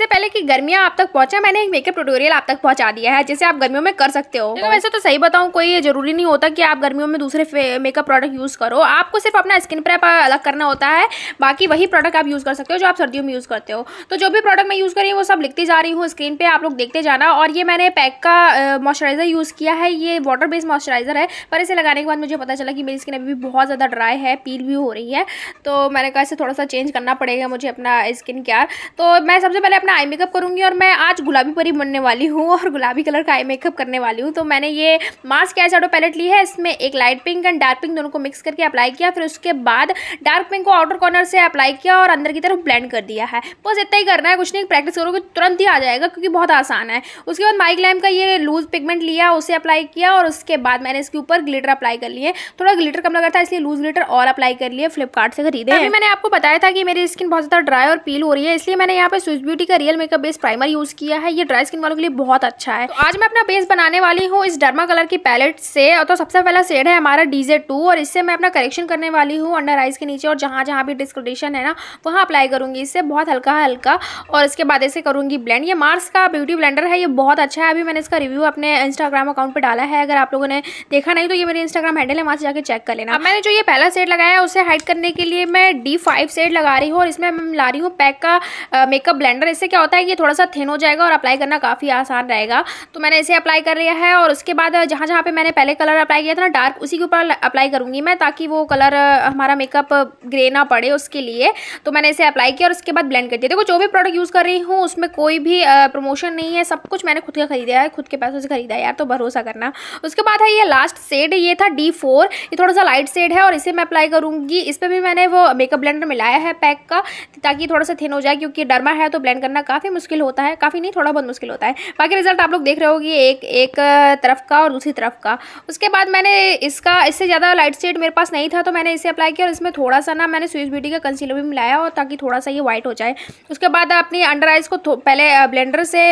Príncipe कि गर्मियाँ आप तक पहुँचा मैंने एक मेकअप ट्यूटोरियल आप तक पहुँचा दिया है जिसे आप गर्मियों में कर सकते हो तो वैसे तो सही बताऊँ कोई जरूरी नहीं होता कि आप गर्मियों में दूसरे मेकअप प्रोडक्ट यूज़ करो आपको सिर्फ अपना स्किन पर अलग करना होता है बाकी वही प्रोडक्ट आप यूज़ कर सकते हो जो आप सर्दियों में यूज़ करते हो तो जो भी प्रोडक्ट मैं यूज़ कर रही हूँ वो सब लिखती जा रही हूँ स्क्रीन पर आप लोग देखते जाना और ये मैंने पैक का मॉइस्चराइज़र यूज़ किया है ये वाटर बेस्ड मॉइस्चराइज़र है पर इसे लगाने के बाद मुझे पता चला कि मेरी स्किन अभी भी बहुत ज़्यादा ड्राई है पील भी हो रही है तो मैंने कहा इसे थोड़ा सा चेंज करना पड़ेगा मुझे अपना स्किन केयर तो मैं सबसे पहले अपना आई मेकअप करूँगी और मैं आज गुलाबी परी बनने वाली हूँ और गुलाबी कलर का आई मेकअप करने वाली हूँ तो मैंने ये मास्क आई शेडो पैलेट ली है इसमें एक light pink and dark pink दोनों को मिक्स करके अप्लाई किया फिर उसके बाद डार्क पिंक को आउटर कॉर्नर से अप्लाई किया और अंदर की तरफ ब्लेंड कर दिया है बस इतना ही करना है कुछ नहीं प्रैक्टिस करोगे तो तुरंत ही आ जाएगा क्योंकि बहुत आसान है उसके बाद माइक लैम का ये लूज पिगमेंट लिया उसे अप्लाई किया और उसके बाद मैंने इसके ऊपर ग्लिटर अप्लाई कर लिए थोड़ा ग्लिटर कम लगा था इसलिए लूज ग्लिटर और अप्लाई कर लिए फ्लिपकार्ट से खरीदे मैंने आपको बताया था कि मेरी स्किन बहुत ज़्यादा ड्राई और पील हो रही है इसलिए मैंने यहाँ पर स्विच ब्यूटी का रियल का बेस प्राइमर यूज़ किया है ये ड्राई स्किन वालों के लिए बहुत अच्छा है तो आज मैं अपना बेस बनाने वाली हूँ इस डर्मा कलर की पैलेट से तो सबसे पहला सेड है हमारा डीजे टू और इससे मैं अपना करेक्शन करने वाली हूँ अंडर आइज के नीचे और जहाँ जहाँ भी डिस्क्रिडेशन है ना वहाँ अप्लाई करूंगी इससे बहुत हल्का हल्का और इसके बाद इसे करूंगी ब्लेंड ये मार्स का ब्यूटी ब्लेंडर है ये बहुत अच्छा है अभी मैंने इसका रिव्यू अपने इंस्टाग्राम अकाउंट पर डाला है अगर आप लोगों ने देखा नहीं तो ये मेरे इंस्टाग्राम हैंडल है वहाँ से जाकर चेक कर लेना मैंने जो ये पहला सेट लगाया है उसे हाइड करने के लिए मैं डी फाइव सेट लगा रही हूँ और इसमें मैं ला रही हूँ पैक का मेकअप ब्लेंडर इससे क्या होता है है ये थोड़ा सा थिन हो जाएगा और अप्लाई करना काफ़ी आसान रहेगा तो मैंने इसे अप्लाई कर लिया है और उसके बाद जहाँ जहाँ पे मैंने पहले कलर अप्लाई किया था ना डार्क उसी के ऊपर अप्लाई करूँगी मैं ताकि वो कलर हमारा मेकअप ग्रे ना पड़े उसके लिए तो मैंने इसे अप्लाई किया और उसके बाद ब्लेंड कर दिया देखो जो भी प्रोडक्ट यूज़ कर रही हूँ उसमें कोई भी प्रमोशन नहीं है सब कुछ मैंने खुद का खरीदा है खुद के पैसों से खरीदा है यार तो भरोसा करना उसके बाद है ये लास्ट सेड ये था डी ये थोड़ा सा लाइट सेड है और इसे मैं अप्लाई करूँगी इस पर भी मैंने वो मेकअप ब्लेंडर मिलाया है पैक का ताकि थोड़ा सा थिन हो जाए क्योंकि डरमा है तो ब्लेंड करना काफ़ी काफ़ी मुश्किल होता है काफ़ी नहीं थोड़ा बहुत मुश्किल होता है बाकी रिजल्ट आप लोग देख रहे होगी एक एक तरफ का और दूसरी तरफ का उसके बाद मैंने इसका इससे ज़्यादा लाइट शेड मेरे पास नहीं था तो मैंने इसे अप्लाई किया और इसमें थोड़ा सा ना मैंने स्विस ब्यूटी का कंसीलर भी मिलाया और ताकि थोड़ा सा ये वाइट हो जाए उसके बाद अपनी अंडर आइज़ को पहले ब्लेंडर से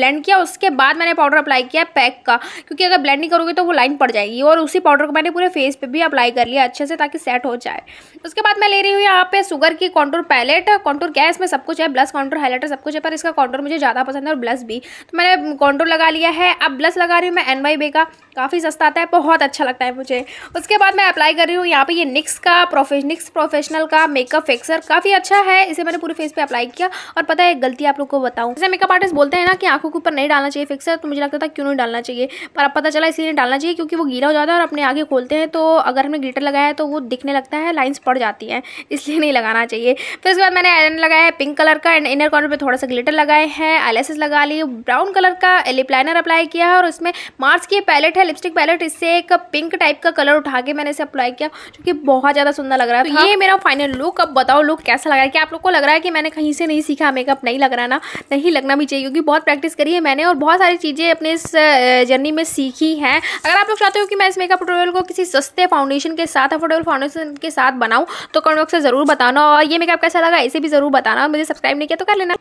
ब्लेंड किया उसके बाद मैंने पाउडर अप्लाई किया पैक का क्योंकि अगर ब्लेंड नहीं करोगे तो वो लाइन पड़ जाएगी और उसी पाउडर को मैंने पूरे फेस पर भी अप्लाई कर लिया अच्छे से ताकि सेट हो जाए उसके बाद मैं ले रही हूँ यहाँ पे सुगर की कॉन्टोर पैलेट कॉन्टोर क्या है इसमें सब कुछ है ब्लस कॉन्टोर हाईलाइटर सब कुछ है पर इसका कॉन्टोर मुझे ज़्यादा पसंद है और ब्लस भी तो मैंने कॉन्टोर लगा लिया है अब ब्लस लगा रही हूँ मैं एन वाई बे का काफ़ी सस्ता आता है बहुत अच्छा लगता है मुझे उसके बाद मैं अप्लाई कर रही हूँ यहाँ पर ये निक्स का प्रोफे निक्स प्रोफेशनल का मेकअप फिक्सर काफ़ी अच्छा है इसे मैंने पूरे फेस पर अप्लाई किया और पता है गलती आप लोग को बताऊँ जैसे मेकअप आर्टिस्ट बोलते हैं ना कि आंखों के ऊपर नहीं डालना चाहिए फिक्सर तो मुझे लगता था क्यों नहीं डालना चाहिए पर अब पता चला इसीलिए डालना चाहिए क्योंकि वो गीला हो जाता है और अपने आगे खोलते हैं तो अगर हमने ग्लिटर लगाया है तो वो दिखने लगता है लाइन्स पड़ जाती हैं इसलिए नहीं लगाना चाहिए फिर उसके बाद मैंने आयरन लगाया है पिंक कलर का एंड इनर कॉर्नर पर थोड़ा सा ग्लिटर सेंटर लगाए हैं आईलाइसेस लगा ली ब्राउन कलर का लिप लाइनर अप्लाई किया है और उसमें मार्स की पैलेट है लिपस्टिक पैलेट इससे एक पिंक टाइप का कलर उठा के मैंने इसे अप्लाई किया जो कि बहुत ज़्यादा सुंदर लग रहा है तो ये मेरा फाइनल लुक अब बताओ लुक कैसा लग रहा है कि आप लोग को लग रहा है कि मैंने कहीं से नहीं सीखा मेकअप नहीं लग रहा ना नहीं लगना भी चाहिए क्योंकि बहुत प्रैक्टिस करी है मैंने और बहुत सारी चीज़ें अपने इस जर्नी में सीखी हैं अगर आप लोग चाहते हो कि मैं इस मेकअप ट्यूटोरियल को किसी सस्ते फाउंडेशन के साथ अफोर्डेबल फाउंडेशन के साथ बनाऊँ तो कमेंट बॉक्स में ज़रूर बताना और ये मेकअप कैसा लगा इसे भी ज़रूर बताना और मुझे सब्सक्राइब नहीं किया तो कर लेना